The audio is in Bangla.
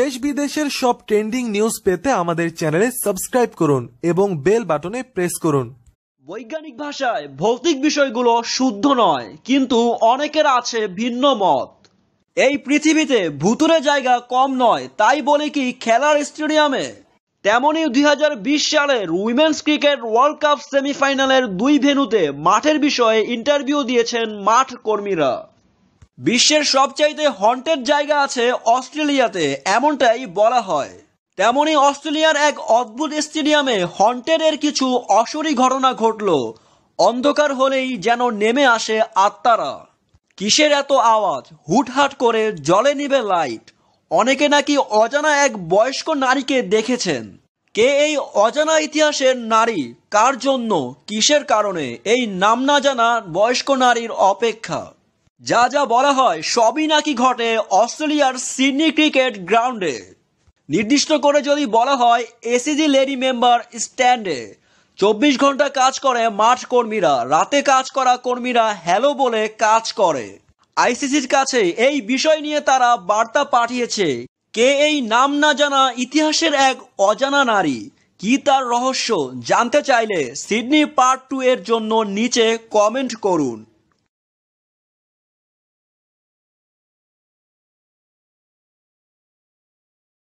দেশ বিদেশের সব ট্রেন্ডিং নিউজ পেতে আমাদের চ্যানেলে সাবস্ক্রাইব করুন এবং বেল বাটনে প্রেস করুন বৈজ্ঞানিক ভাষায় ভৌতিক বিষয়গুলো শুদ্ধ নয় কিন্তু অনেকের আছে ভিন্ন মত এই পৃথিবীতে ভুতুরে জায়গা কম নয় তাই বলে কি খেলার স্টেডিয়ামে তেমনই দুই সালের উইমেন্স ক্রিকেট ওয়ার্ল্ড কাপ সেমিফাইনালের দুই ভেনুতে মাঠের বিষয়ে ইন্টারভিউ দিয়েছেন মাঠ কর্মীরা বিশ্বের সবচাইতে হন্টেড জায়গা আছে অস্ট্রেলিয়াতে এমনটাই বলা হয় তেমনি অস্ট্রেলিয়ার এক অদ্ভুত স্টেডিয়ামে হন্টেডের কিছু অসরি ঘটনা ঘটল অন্ধকার হলেই যেন নেমে আসে আত্মারা কিসের এত আওয়াজ হুটহাট করে জলে নিবে লাইট অনেকে নাকি অজানা এক বয়স্ক নারীকে দেখেছেন কে এই অজানা ইতিহাসের নারী কার জন্য কিসের কারণে এই নাম না জানা বয়স্ক নারীর অপেক্ষা যা যা বলা হয় সবই নাকি ঘটে অস্ট্রেলিয়ার সিডনি ক্রিকেট গ্রাউন্ডে নির্দিষ্ট করে যদি বলা হয় এসিজি লেডি মেম্বার স্ট্যান্ডে চব্বিশ ঘন্টা কাজ করে মাঠ কর্মীরা রাতে কাজ করা কর্মীরা হ্যালো বলে কাজ করে আইসিসির কাছে এই বিষয় নিয়ে তারা বার্তা পাঠিয়েছে কে এই নাম না জানা ইতিহাসের এক অজানা নারী কি তার রহস্য জানতে চাইলে সিডনি পার্ট টু এর জন্য নিচে কমেন্ট করুন